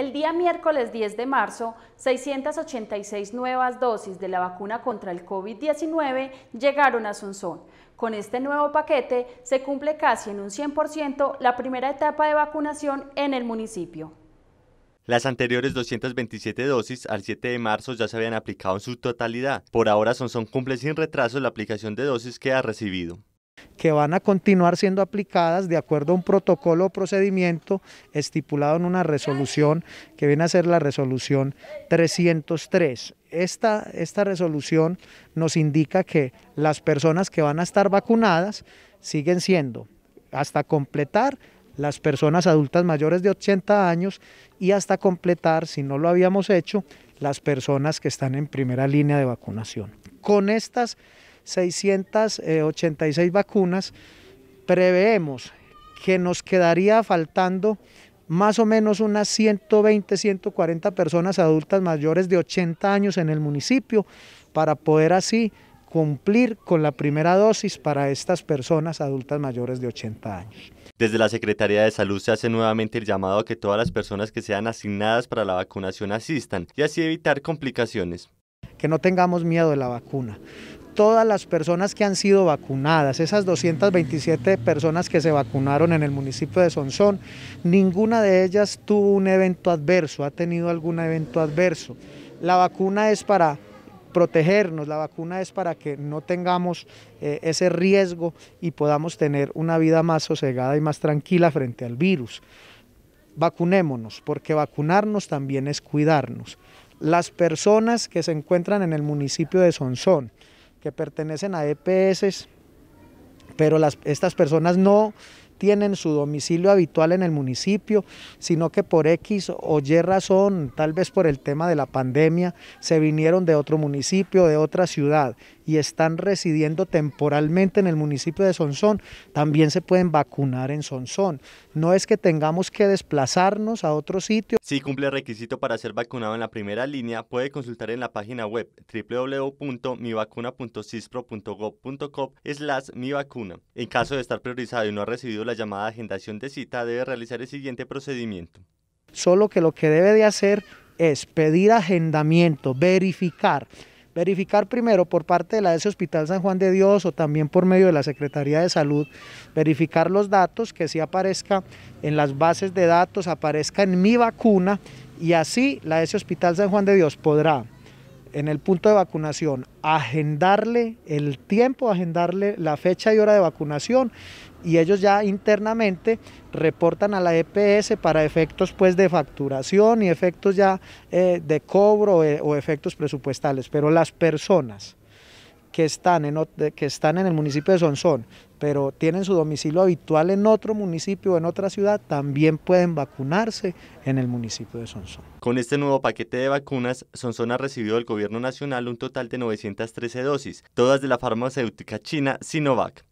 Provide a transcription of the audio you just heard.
El día miércoles 10 de marzo, 686 nuevas dosis de la vacuna contra el COVID-19 llegaron a Sonsón. Con este nuevo paquete se cumple casi en un 100% la primera etapa de vacunación en el municipio. Las anteriores 227 dosis al 7 de marzo ya se habían aplicado en su totalidad. Por ahora, Sonson cumple sin retraso la aplicación de dosis que ha recibido que van a continuar siendo aplicadas de acuerdo a un protocolo o procedimiento estipulado en una resolución que viene a ser la resolución 303. Esta, resolución nos indica que las personas que van a estar vacunadas siguen siendo hasta completar las personas adultas mayores de 80 años y hasta completar, si no lo habíamos hecho, las personas que están en primera línea de vacunación. Con estas 686 vacunas, preveemos que nos quedaría faltando más o menos unas 120, 140 personas adultas mayores de 80 años en el municipio para poder así cumplir con la primera dosis para estas personas adultas mayores de 80 años. Desde la Secretaría de Salud se hace nuevamente el llamado a que todas las personas que sean asignadas para la vacunación asistan y así evitar complicaciones. Que no tengamos miedo de la vacuna todas las personas que han sido vacunadas, esas 227 personas que se vacunaron en el municipio de Sonsón, ninguna de ellas tuvo un evento adverso, ha tenido algún evento adverso. La vacuna es para protegernos, la vacuna es para que no tengamos eh, ese riesgo y podamos tener una vida más sosegada y más tranquila frente al virus. Vacunémonos, porque vacunarnos también es cuidarnos. Las personas que se encuentran en el municipio de Sonsón, que pertenecen a EPS, pero estas personas no tienen su domicilio habitual en el municipio, sino que por X o Y razón, tal vez por el tema de la pandemia, se vinieron de otro municipio, de otra ciudad y están residiendo temporalmente en el municipio de Sonsón, también se pueden vacunar en Sonsón. No es que tengamos que desplazarnos a otro sitio. Si cumple el requisito para ser vacunado en la primera línea, puede consultar en la página web www.mivacuna.cispro.gov.co slash mi vacuna. En caso de estar priorizado y no ha recibido la la llamada agendación de cita debe realizar el siguiente procedimiento. Solo que lo que debe de hacer es pedir agendamiento, verificar. Verificar primero por parte de la S Hospital San Juan de Dios o también por medio de la Secretaría de Salud, verificar los datos, que si aparezca en las bases de datos, aparezca en mi vacuna y así la ese Hospital San Juan de Dios podrá en el punto de vacunación, agendarle el tiempo, agendarle la fecha y hora de vacunación y ellos ya internamente reportan a la EPS para efectos pues de facturación y efectos ya eh, de cobro eh, o efectos presupuestales, pero las personas que están en, que están en el municipio de Sonsón, pero tienen su domicilio habitual en otro municipio o en otra ciudad, también pueden vacunarse en el municipio de Sonsón. Con este nuevo paquete de vacunas, Sonsón ha recibido del gobierno nacional un total de 913 dosis, todas de la farmacéutica china Sinovac.